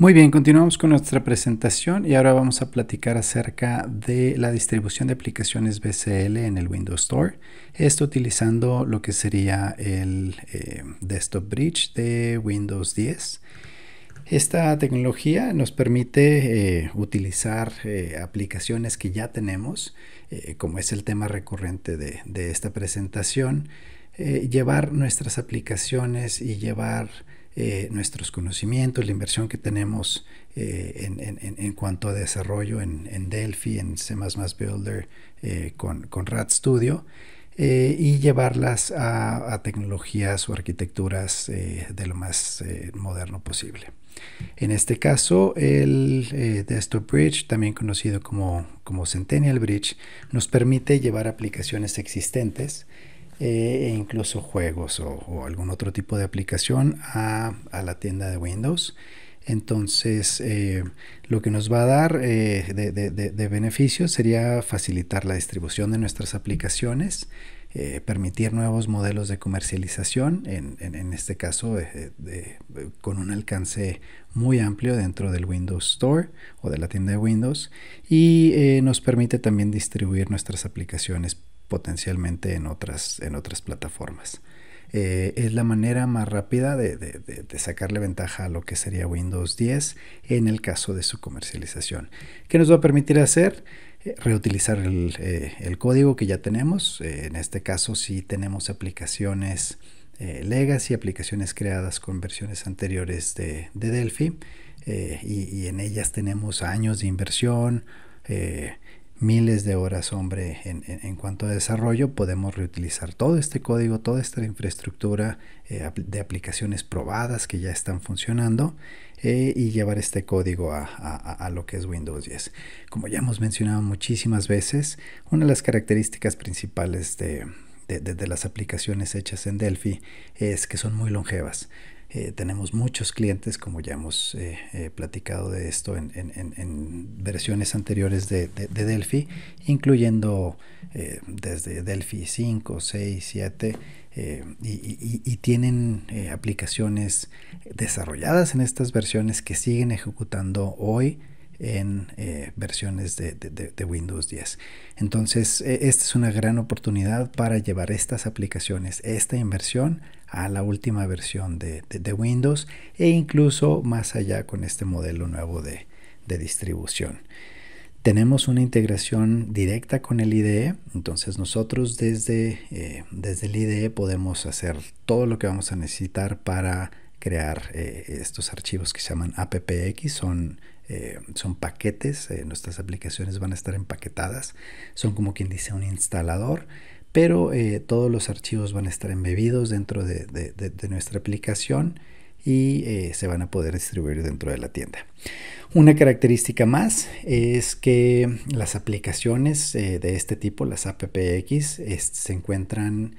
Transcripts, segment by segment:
Muy bien, continuamos con nuestra presentación y ahora vamos a platicar acerca de la distribución de aplicaciones BCL en el Windows Store. Esto utilizando lo que sería el eh, Desktop Bridge de Windows 10. Esta tecnología nos permite eh, utilizar eh, aplicaciones que ya tenemos, como es el tema recurrente de esta presentación, llevar nuestras aplicaciones y llevar eh, nuestros conocimientos, la inversión que tenemos eh, en, cuanto a desarrollo en, Delphi, en C Builder, eh, con, RAD Studio, y llevarlas a, tecnologías o arquitecturas de lo más moderno posible. En este caso, el Desktop Bridge, también conocido como, como Centennial Bridge, nos permite llevar aplicaciones existentes eh, e incluso juegos o, algún otro tipo de aplicación a, la tienda de Windows. Entonces, eh, lo que nos va a dar eh, de, beneficio sería facilitar la distribución de nuestras aplicaciones, permitir nuevos modelos de comercialización, en, este caso con un alcance muy amplio dentro del Windows Store o de la tienda de Windows, y nos permite también distribuir nuestras aplicaciones potencialmente en otras, en otras plataformas. Eh, es la manera más rápida de, sacarle ventaja a lo que sería Windows 10 en el caso de su comercialización. ¿Qué nos va a permitir hacer? Eh, reutilizar eh, el, código que ya tenemos. en este caso, si tenemos aplicaciones legacy, aplicaciones creadas con versiones anteriores de, Delphi, y, en ellas tenemos años de inversión miles de horas hombre en, cuanto a desarrollo, podemos reutilizar todo este código, toda esta infraestructura eh, de aplicaciones probadas que ya están funcionando eh, y llevar este código a, a, lo que es Windows 10. Como ya hemos mencionado muchísimas veces, una de las características principales de, de, de las aplicaciones hechas en Delphi es que son muy longevas. Eh, tenemos muchos clientes, como ya hemos eh, eh, platicado de esto en, en, en versiones anteriores de, Delphi, incluyendo desde Delphi 5, 6, 7, y, y, y, tienen aplicaciones desarrolladas en estas versiones que siguen ejecutando hoy en eh, versiones de, Windows 10. Entonces, eh, esta es una gran oportunidad para llevar estas aplicaciones, esta inversión a la última versión de, Windows e incluso más allá con este modelo nuevo de, distribución. Tenemos una integración directa con el IDE, entonces nosotros desde, eh, desde el IDE podemos hacer todo lo que vamos a necesitar para crear estos archivos que se llaman appx, son eh, son paquetes, eh, nuestras aplicaciones van a estar empaquetadas, son como quien dice un instalador, pero eh, todos los archivos van a estar embebidos dentro de, nuestra aplicación y se van a poder distribuir dentro de la tienda. Una característica más es que las aplicaciones de este tipo, las AppX, se encuentran,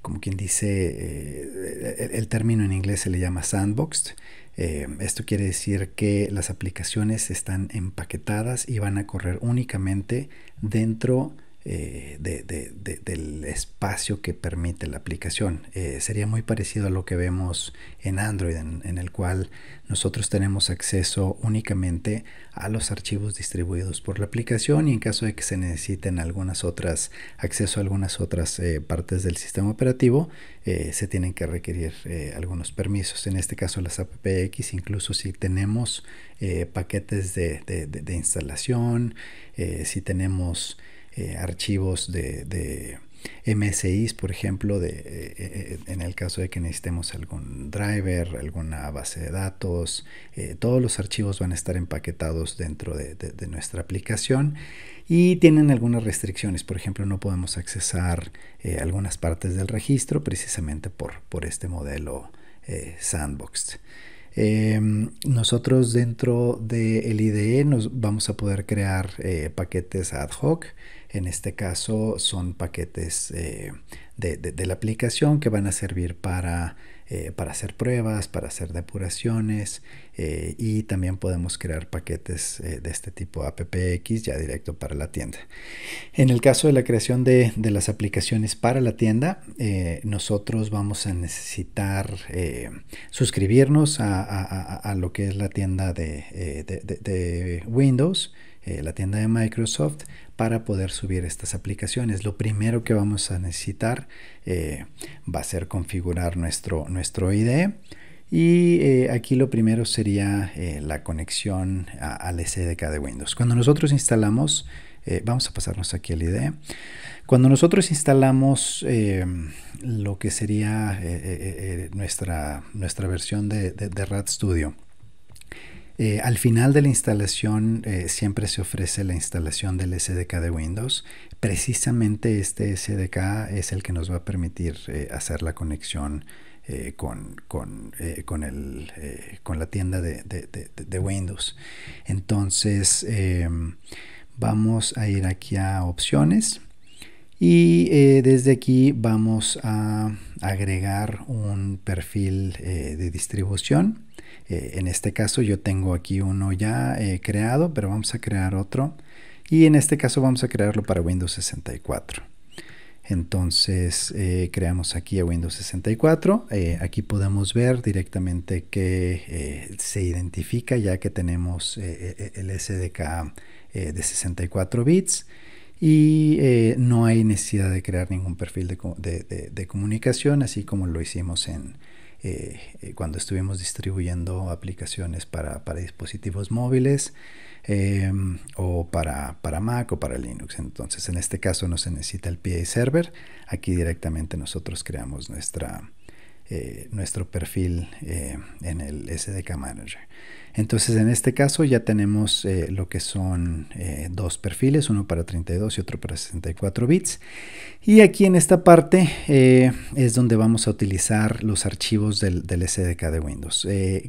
como quien dice, el, término en inglés se le llama sandbox eh, esto quiere decir que las aplicaciones están empaquetadas y van a correr únicamente dentro de eh, del espacio que permite la aplicación. Eh, sería muy parecido a lo que vemos en Android, en, el cual nosotros tenemos acceso únicamente a los archivos distribuidos por la aplicación y en caso de que se necesiten algunas otras, acceso a algunas otras eh, partes del sistema operativo, se tienen que requerir algunos permisos. En este caso las AppX, incluso si tenemos paquetes de, instalación, si tenemos... Eh, archivos de, de, MSIs, por ejemplo, eh, eh, en el caso de que necesitemos algún driver, alguna base de datos, todos los archivos van a estar empaquetados dentro de, nuestra aplicación y tienen algunas restricciones. Por ejemplo, no podemos accesar algunas partes del registro precisamente por, este modelo eh, sandboxed. Em, nosotros dentro del IDE nos vamos a poder crear paquetes ad hoc en este caso son paquetes eh, de, la aplicación que van a servir para, eh, hacer pruebas, para hacer depuraciones eh, y también podemos crear paquetes de este tipo AppX ya directo para la tienda. En el caso de la creación de, las aplicaciones para la tienda, nosotros vamos a necesitar suscribirnos a, lo que es la tienda de, de Windows, la tienda de Microsoft para poder subir estas aplicaciones. Lo primero que vamos a necesitar eh, va a ser configurar nuestro, nuestro IDE. Y eh, aquí lo primero sería eh, la conexión al SDK de Windows. Cuando nosotros instalamos, vamos a pasarnos aquí al IDE. Cuando nosotros instalamos lo que sería nuestra, nuestra versión de, de RAD Studio, eh, al final de la instalación eh, siempre se ofrece la instalación del SDK de Windows. Precisamente este SDK es el que nos va a permitir eh, hacer la conexión con, la tienda de, Windows. Entonces em, vamos a ir aquí a opciones. Y desde aquí vamos a agregar un perfil de distribución. Eh, en este caso yo tengo aquí uno ya eh, creado, pero vamos a crear otro. Y en este caso vamos a crearlo para Windows 64. Entonces eh, creamos aquí a Windows 64. aquí podemos ver directamente que se identifica ya que tenemos el SDK de 64 bits y no hay necesidad de crear ningún perfil de comunicación así como lo hicimos en, eh, eh, cuando estuvimos distribuyendo aplicaciones para, dispositivos móviles em, o para, para, Mac o para Linux. Entonces, en este caso no se necesita el PI Server. Aquí directamente nosotros creamos nuestra, eh, nuestro perfil eh, en el SDK Manager. Entonces en este caso ya tenemos eh, lo que son dos perfiles, uno para 32 y otro para 64 bits. Y aquí en esta parte es donde vamos a utilizar los archivos del, SDK de Windows.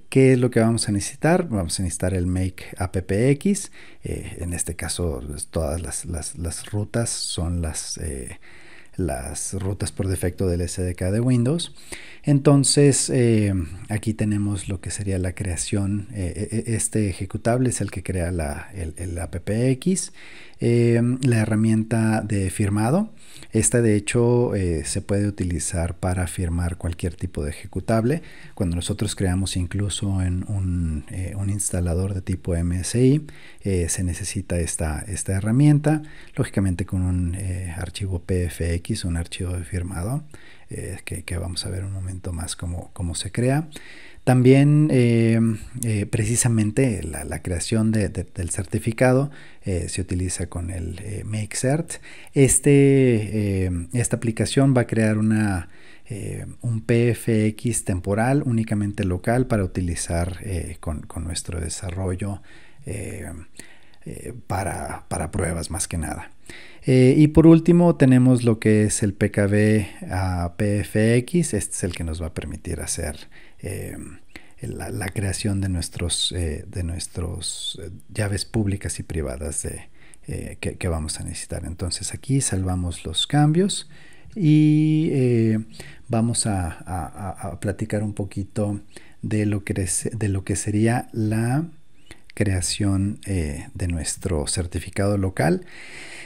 ¿Qué es lo que vamos a necesitar? Vamos a necesitar el make appx. en este caso pues, todas las rutas son las las rutas por defecto del SDK de Windows. Entonces eh, aquí tenemos lo que sería la creación, eh, eh, este ejecutable es el que crea la, el, el appx Em, la herramienta de firmado. Esta de hecho eh, se puede utilizar para firmar cualquier tipo de ejecutable. Cuando nosotros creamos incluso en un, eh, instalador de tipo MSI, eh, se necesita esta, esta, herramienta, lógicamente con un archivo PFX, un archivo de firmado, que, vamos a ver un momento más cómo, cómo se crea. También eh, eh, precisamente la, creación del certificado eh, se utiliza con el MakeCert. Este, esta aplicación va a crear un PFX temporal únicamente local para utilizar con, nuestro desarrollo para pruebas más que nada. Eh, y por último tenemos lo que es el PKB a ah, PFX, este es el que nos va a permitir hacer eh, la, creación de nuestras eh, de llaves públicas y privadas que, vamos a necesitar. Entonces aquí salvamos los cambios y vamos a, platicar un poquito de de lo que sería la creación eh, de nuestro certificado local.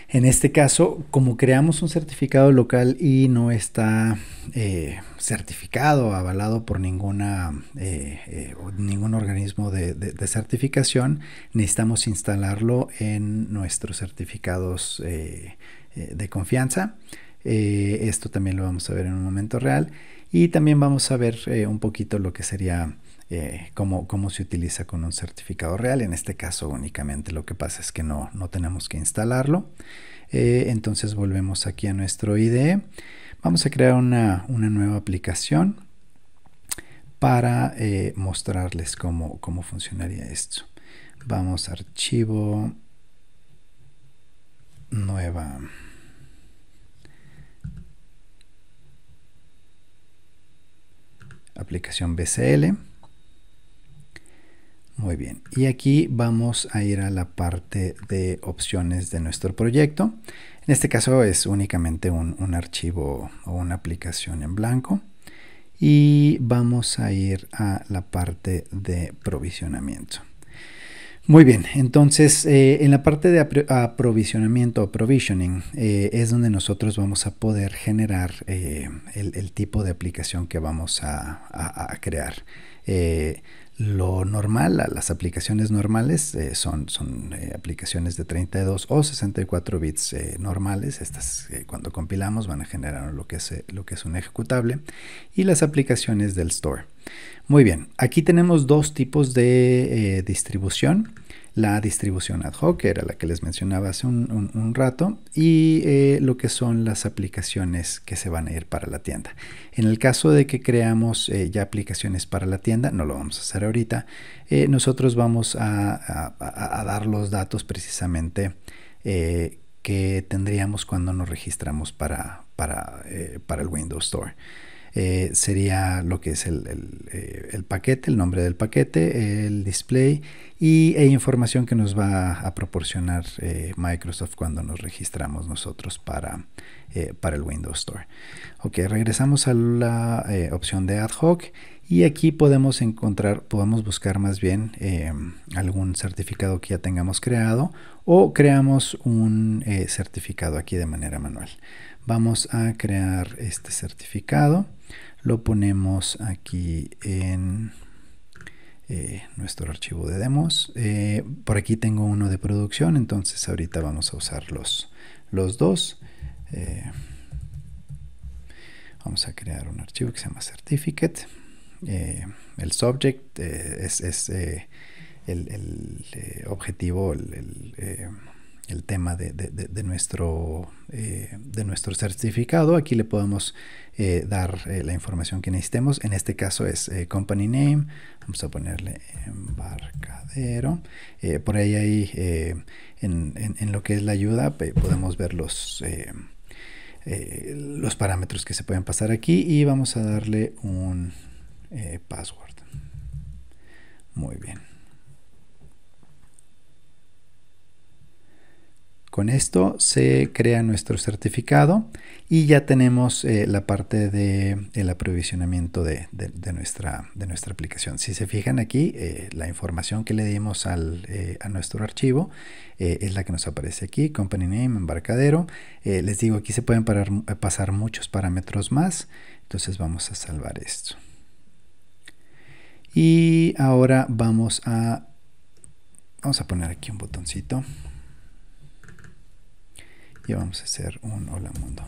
En este caso, como creamos un certificado local y no está certificado eh, certificado, avalado por ninguna, eh, ningún organismo de, certificación, necesitamos instalarlo en nuestros certificados de confianza. esto también lo vamos a ver en un momento real. Y también vamos a ver un poquito lo que sería eh, cómo, se utiliza con un certificado real. En este caso únicamente lo que pasa es que no, no tenemos que instalarlo. Eh, entonces volvemos aquí a nuestro IDE. Vamos a crear una, nueva aplicación para eh, mostrarles cómo, cómo funcionaría esto. Vamos a archivo, nueva. aplicación BCL muy bien, y aquí vamos a ir a la parte de opciones de nuestro proyecto. En este caso es únicamente un, archivo o una aplicación en blanco. Y vamos a ir a la parte de provisionamiento. Muy bien, entonces eh, en la parte de aprovisionamiento o provisioning eh, es donde nosotros vamos a poder generar eh, el, tipo de aplicación que vamos a crear. Lo normal, las aplicaciones normales eh, son, son eh, aplicaciones de 32 o 64 bits eh, normales. Estas cuando compilamos van a generar lo que, es, lo que es un ejecutable. Y las aplicaciones del store. Muy bien, aquí tenemos dos tipos de distribución la distribución ad hoc, que era la que les mencionaba hace un, rato, y eh, lo que son las aplicaciones que se van a ir para la tienda. En el caso de que creamos eh, ya aplicaciones para la tienda, no lo vamos a hacer ahorita, eh, nosotros vamos a, dar los datos precisamente que tendríamos cuando nos registramos para, para, para el Windows Store. Eh, sería lo que es eh, el, paquete, el nombre del paquete, el display y, e información que nos va a proporcionar eh, Microsoft cuando nos registramos nosotros para, el Windows Store. Ok, regresamos a la opción de ad hoc y aquí podemos encontrar, podemos buscar más bien em, algún certificado que ya tengamos creado o creamos un certificado aquí de manera manual. Vamos a crear este certificado lo ponemos aquí en eh, nuestro archivo de demos. Eh, por aquí tengo uno de producción, entonces ahorita vamos a usar los, dos. Eh, vamos a crear un archivo que se llama certificate. el subject es, es el, objetivo, el el tema de, de, nuestro, eh, de nuestro certificado. Aquí le podemos eh, dar eh, la información que necesitemos. En este caso es company name. Vamos a ponerle embarcadero. por ahí, ahí en, en, en, lo que es la ayuda podemos ver los, los parámetros que se pueden pasar aquí y vamos a darle un password. Muy bien. Con esto se crea nuestro certificado y ya tenemos eh, la parte del de, aprovisionamiento de, nuestra, de nuestra aplicación. Si se fijan aquí, eh, la información que le dimos eh, a nuestro archivo es la que nos aparece aquí, company name, embarcadero. les digo, aquí se pueden pasar muchos parámetros más, entonces vamos a salvar esto. Y ahora vamos a, vamos a poner aquí un botoncito y vamos a hacer un hola mundo.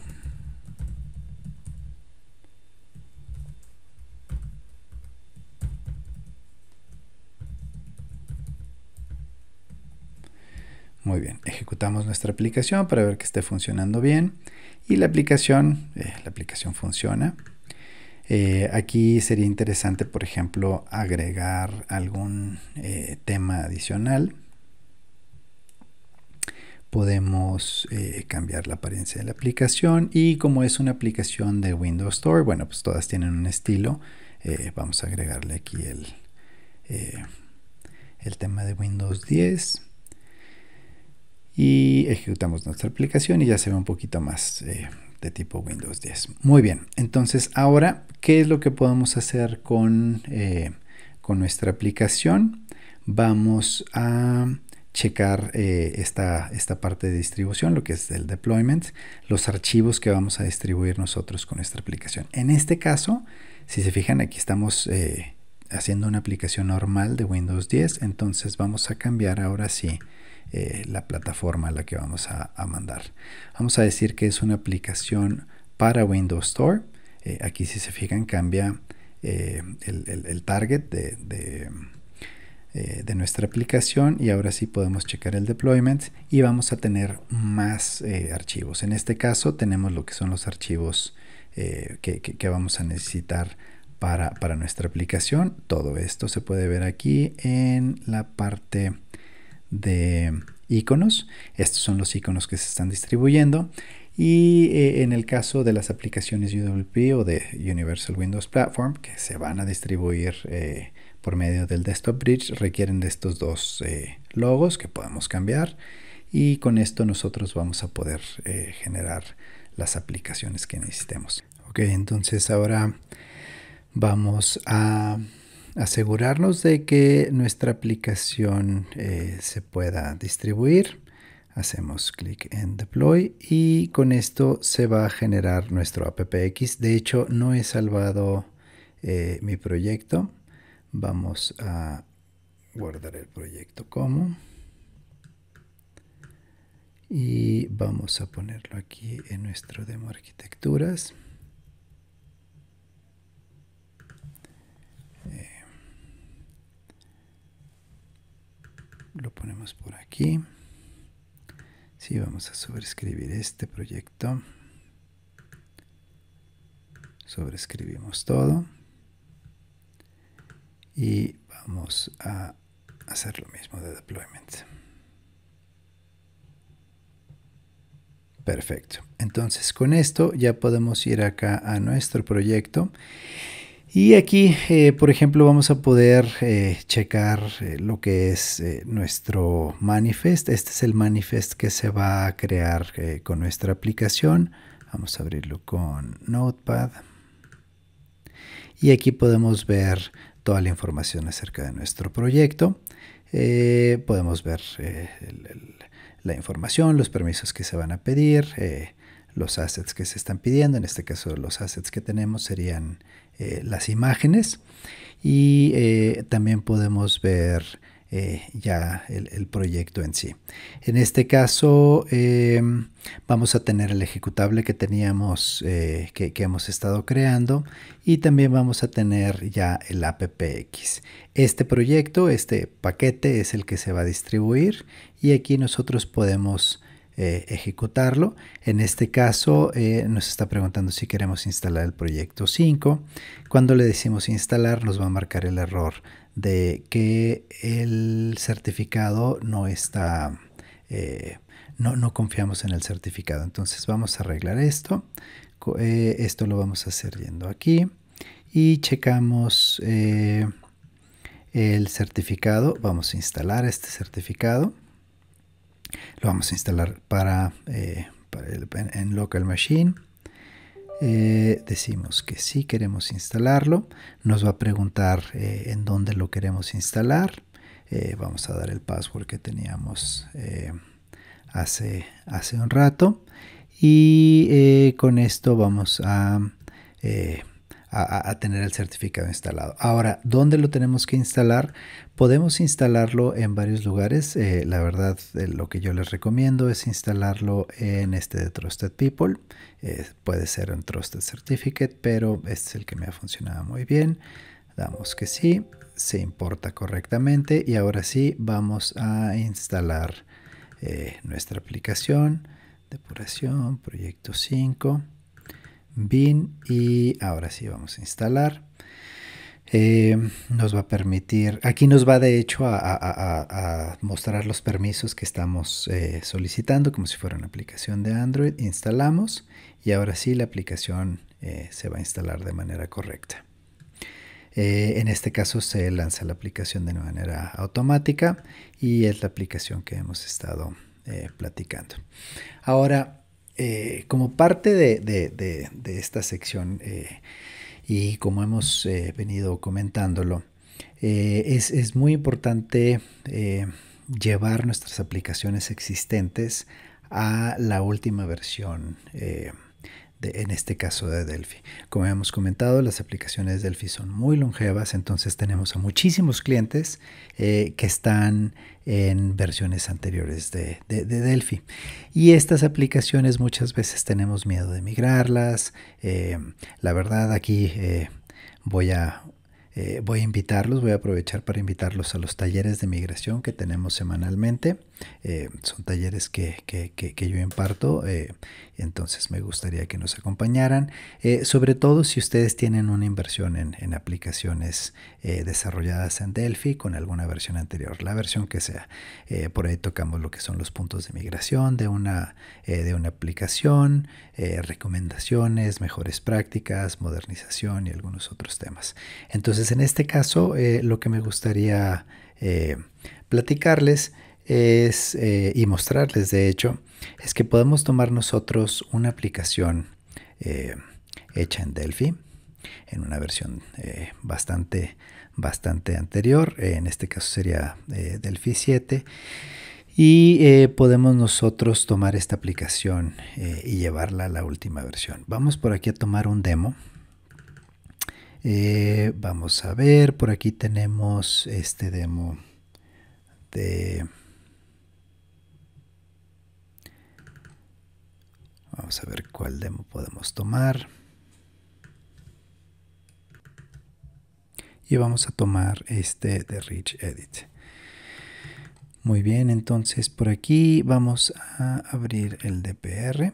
Muy bien, ejecutamos nuestra aplicación para ver que esté funcionando bien. Y la aplicación, eh, la aplicación funciona. Eh, aquí sería interesante, por ejemplo, agregar algún eh, tema adicional podemos eh, cambiar la apariencia de la aplicación y como es una aplicación de Windows Store, bueno, pues todas tienen un estilo. Eh, vamos a agregarle aquí el, eh, el tema de Windows 10 y ejecutamos nuestra aplicación y ya se ve un poquito más de tipo Windows 10. Muy bien, entonces ahora, ¿qué es lo que podemos hacer con, con nuestra aplicación? Vamos a checar eh, esta, esta parte de distribución, lo que es el deployment, los archivos que vamos a distribuir nosotros con nuestra aplicación. En este caso, si se fijan, aquí estamos eh, haciendo una aplicación normal de Windows 10, entonces vamos a cambiar ahora sí eh, la plataforma a la que vamos a, mandar. Vamos a decir que es una aplicación para Windows Store. aquí si se fijan cambia el, target de eh, de nuestra aplicación y ahora sí podemos checar el deployment y vamos a tener más eh, archivos. En este caso tenemos lo que son los archivos eh, que, vamos a necesitar para, para, nuestra aplicación. Todo esto se puede ver aquí en la parte de iconos. Estos son los iconos que se están distribuyendo. Y en el caso de las aplicaciones UWP o de Universal Windows Platform, que se van a distribuir por medio del desktop bridge requieren de estos dos eh, logos que podemos cambiar y con esto nosotros vamos a poder eh, generar las aplicaciones que necesitemos. Ok, entonces ahora vamos a asegurarnos de que nuestra aplicación eh, se pueda distribuir. Hacemos clic en Deploy y con esto se va a generar nuestro appx. De hecho, no he salvado mi proyecto. Vamos a guardar el proyecto como. Y vamos a ponerlo aquí en nuestro demo arquitecturas. Eh, lo ponemos por aquí. Sí, vamos a sobrescribir este proyecto. Sobrescribimos todo y vamos a hacer lo mismo de deployment. Perfecto. Entonces con esto ya podemos ir acá a nuestro proyecto. Y aquí, eh, por ejemplo, vamos a poder eh, checar eh, lo que es nuestro manifest. Este es el manifest que se va a crear con nuestra aplicación. Vamos a abrirlo con Notepad. Y aquí podemos ver toda la información acerca de nuestro proyecto. Eh, podemos ver eh, la información, los permisos que se van a pedir, eh, los assets que se están pidiendo. En este caso, los assets que tenemos serían las imágenes. Y también podemos ver eh, ya el, proyecto en sí. En este caso eh, vamos a tener el ejecutable que teníamos, eh, que, que, hemos estado creando y también vamos a tener ya el appx. Este proyecto, este paquete es el que se va a distribuir y aquí nosotros podemos... ejecutarlo. En este caso nos está preguntando si queremos instalar el proyecto 5. Cuando le decimos instalar nos va a marcar el error de que el certificado no está, eh, no, confiamos en el certificado. Entonces vamos a arreglar esto. Eh, esto lo vamos a hacer yendo aquí y checamos eh, el certificado. Vamos a instalar este certificado. Lo vamos a instalar para, en local machine eh, decimos que sí queremos instalarlo, nos va a preguntar eh, en dónde lo queremos instalar, eh, vamos a dar el password que teníamos hace, hace un rato y con esto vamos a a, tener el certificado instalado. Ahora, ¿dónde lo tenemos que instalar? Podemos instalarlo en varios lugares. Eh, la verdad, eh, lo que yo les recomiendo es instalarlo en este de Trusted People. Eh, puede ser un Trusted Certificate, pero este es el que me ha funcionado muy bien. Damos que sí, se importa correctamente y ahora sí vamos a instalar nuestra aplicación. Depuración, proyecto 5 bin y ahora sí vamos a instalar. Eh, nos va a permitir, aquí nos va de hecho a, mostrar los permisos que estamos eh, solicitando como si fuera una aplicación de Android. Instalamos y ahora sí la aplicación eh, se va a instalar de manera correcta. en este caso se lanza la aplicación de manera automática y es la aplicación que hemos estado platicando. Ahora, eh, como parte de, esta sección eh, y como hemos eh, venido comentándolo, es, es, muy importante llevar nuestras aplicaciones existentes a la última versión en este caso de Delphi. Como hemos comentado, las aplicaciones de Delphi son muy longevas, entonces tenemos a muchísimos clientes eh, que están en versiones anteriores de, Delphi. Y estas aplicaciones muchas veces tenemos miedo de migrarlas. Eh, la verdad, aquí eh, voy a invitarlos, voy a aprovechar para invitarlos a los talleres de migración que tenemos semanalmente. Eh, son talleres que, yo imparto, eh, entonces me gustaría que nos acompañaran, eh, sobre todo si ustedes tienen una inversión en, en aplicaciones desarrolladas en Delphi con alguna versión anterior, la versión que sea. por ahí tocamos lo que son los puntos de migración de una, de una aplicación, recomendaciones, mejores prácticas, modernización y algunos otros temas. Entonces, en este caso, lo que me gustaría platicarles es, eh, y mostrarles de hecho, es que podemos tomar nosotros una aplicación eh, hecha en Delphi, en una versión eh, bastante, bastante anterior, en este caso sería Delphi 7, y podemos nosotros tomar esta aplicación y llevarla a la última versión. Vamos por aquí a tomar un demo. vamos a ver, por aquí tenemos este demo de Vamos a ver cuál demo podemos tomar. Y vamos a tomar este de Rich Edit. Muy bien, entonces por aquí vamos a abrir el DPR.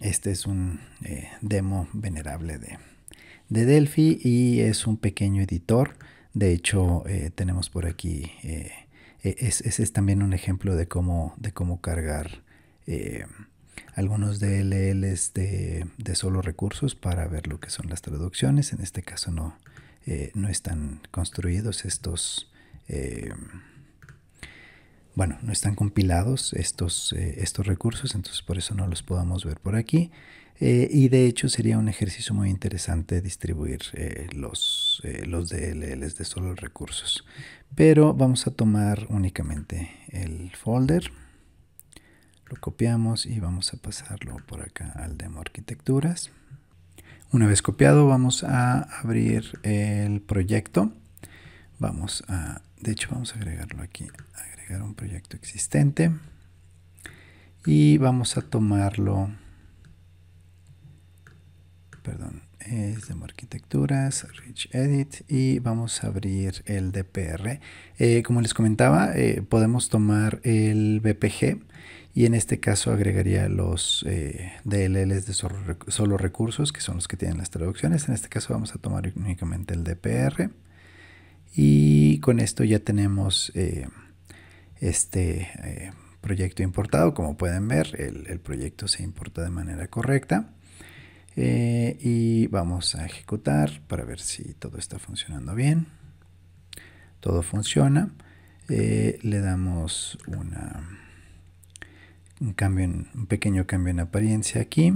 Este es un eh, demo venerable de, de Delphi y es un pequeño editor. De hecho, eh, tenemos por aquí, eh, e-, ese es, es, también un ejemplo de cómo, de cómo cargar algunos DLLs este, de, solo recursos para ver lo que son las traducciones. En este caso no, eh, están construidos estos, eh, bueno, no están compilados estos, eh, estos recursos, entonces por eso no los podamos ver por aquí. y de hecho sería un ejercicio muy interesante distribuir los, los DLLs de solo recursos. Pero vamos a tomar únicamente el folder lo copiamos y vamos a pasarlo por acá al demo arquitecturas una vez copiado vamos a abrir el proyecto vamos a de hecho vamos a agregarlo aquí agregar un proyecto existente y vamos a tomarlo perdón es demo arquitecturas rich edit y vamos a abrir el dpr eh, como les comentaba eh, podemos tomar el bpg y en este caso agregaría los eh, DLLs de solo, recursos, que son los que tienen las traducciones. En este caso vamos a tomar únicamente el DPR. Y con esto ya tenemos eh, este eh, proyecto importado. Como pueden ver, el, proyecto se importa de manera correcta. y vamos a ejecutar para ver si todo está funcionando bien. Todo funciona. le damos una un, cambio un pequeño cambio en apariencia aquí.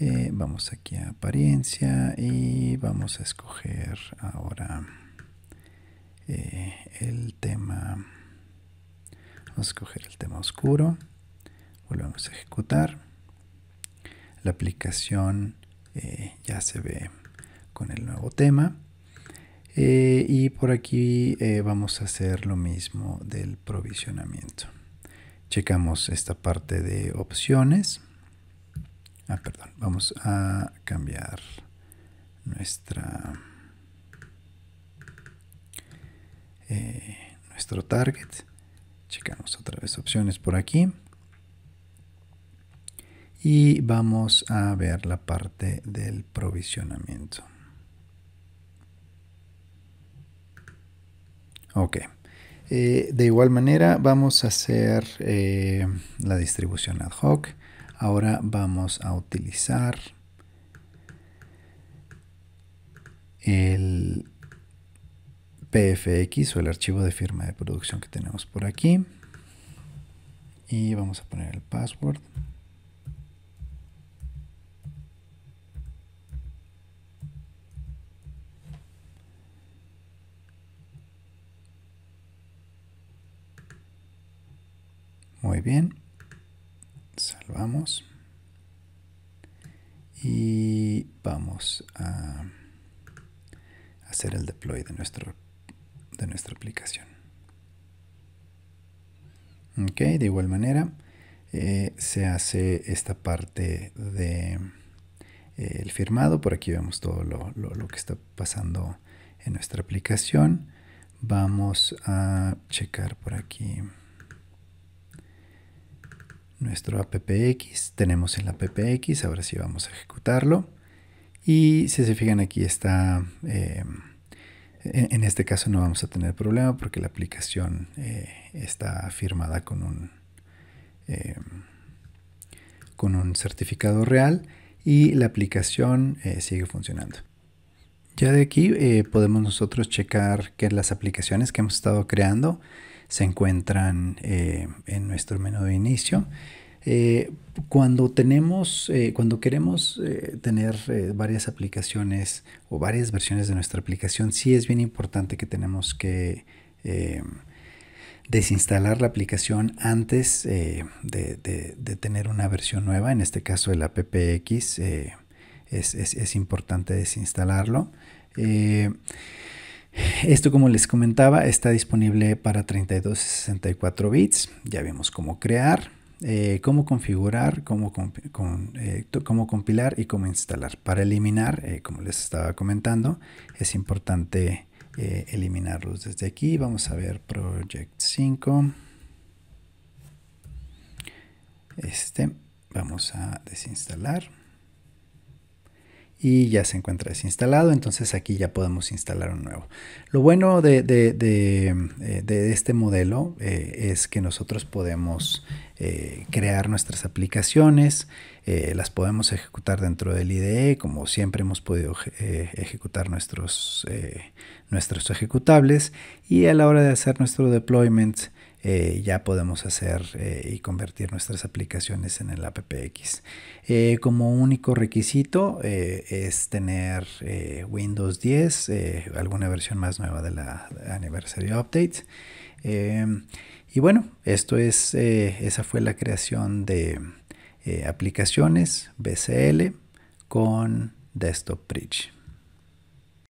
Eh, vamos aquí a apariencia y vamos a escoger ahora eh, el tema. Vamos a escoger el tema oscuro. Volvemos a ejecutar. La aplicación eh, ya se ve con el nuevo tema. y por aquí vamos a hacer lo mismo del provisionamiento. Checamos esta parte de opciones. Ah, perdón, vamos a cambiar nuestra eh, nuestro target. Checamos otra vez opciones por aquí. Y vamos a ver la parte del provisionamiento. Ok. Eh, de igual manera vamos a hacer eh, la distribución ad hoc. Ahora vamos a utilizar el pfx o el archivo de firma de producción que tenemos por aquí. Y vamos a poner el password. Muy bien. Salvamos. Y vamos a hacer el deploy de, nuestro, de nuestra aplicación. Ok, de igual manera eh, se hace esta parte de eh, el firmado. Por aquí vemos todo lo, lo que está pasando en nuestra aplicación. Vamos a checar por aquí nuestro appx, tenemos el appx, ahora sí vamos a ejecutarlo. Y si se fijan aquí está, eh, en este caso no vamos a tener problema porque la aplicación eh, está firmada con un, eh, con un certificado real y la aplicación sigue funcionando. Ya de aquí podemos nosotros checar que las aplicaciones que hemos estado creando se encuentran eh, en nuestro menú de inicio. Eh, cuando tenemos, eh, cuando queremos tener varias aplicaciones o varias versiones de nuestra aplicación, sí es bien importante que tenemos que desinstalar la aplicación antes de, tener una versión nueva. En este caso, el appx es, es importante desinstalarlo. Esto, como les comentaba, está disponible para 32 64 bits. Ya vimos cómo crear, eh, cómo configurar, eh, cómo, compilar y cómo instalar. Para eliminar, eh, como les estaba comentando, es importante eliminarlos desde aquí. Vamos a ver Project 5. Este, vamos a desinstalar y ya se encuentra desinstalado, entonces aquí ya podemos instalar un nuevo. Lo bueno de, de, eh, este modelo eh, es que nosotros podemos eh, crear nuestras aplicaciones, las podemos ejecutar dentro del IDE, como siempre hemos podido ejecutar nuestros, nuestros ejecutables, y a la hora de hacer nuestro deployment, eh, ya podemos hacer eh, y convertir nuestras aplicaciones en el AppX. Eh, como único requisito es tener Windows 10, alguna versión más nueva de la Anniversary Update. Em, y bueno, esto es, esa fue la creación de aplicaciones BCL con Desktop Bridge.